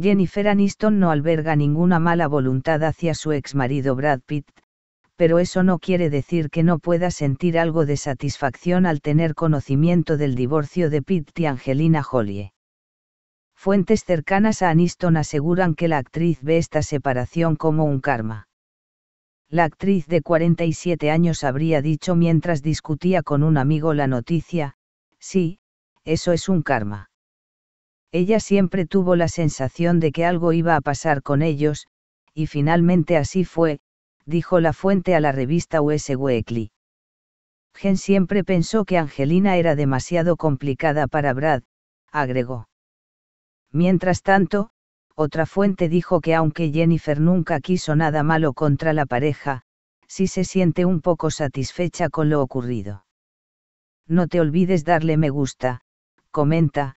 Jennifer Aniston no alberga ninguna mala voluntad hacia su exmarido Brad Pitt, pero eso no quiere decir que no pueda sentir algo de satisfacción al tener conocimiento del divorcio de Pitt y Angelina Jolie. Fuentes cercanas a Aniston aseguran que la actriz ve esta separación como un karma. La actriz de 47 años habría dicho mientras discutía con un amigo la noticia, sí, eso es un karma ella siempre tuvo la sensación de que algo iba a pasar con ellos, y finalmente así fue, dijo la fuente a la revista US Weekly. Gen siempre pensó que Angelina era demasiado complicada para Brad, agregó. Mientras tanto, otra fuente dijo que aunque Jennifer nunca quiso nada malo contra la pareja, sí se siente un poco satisfecha con lo ocurrido. No te olvides darle me gusta, comenta,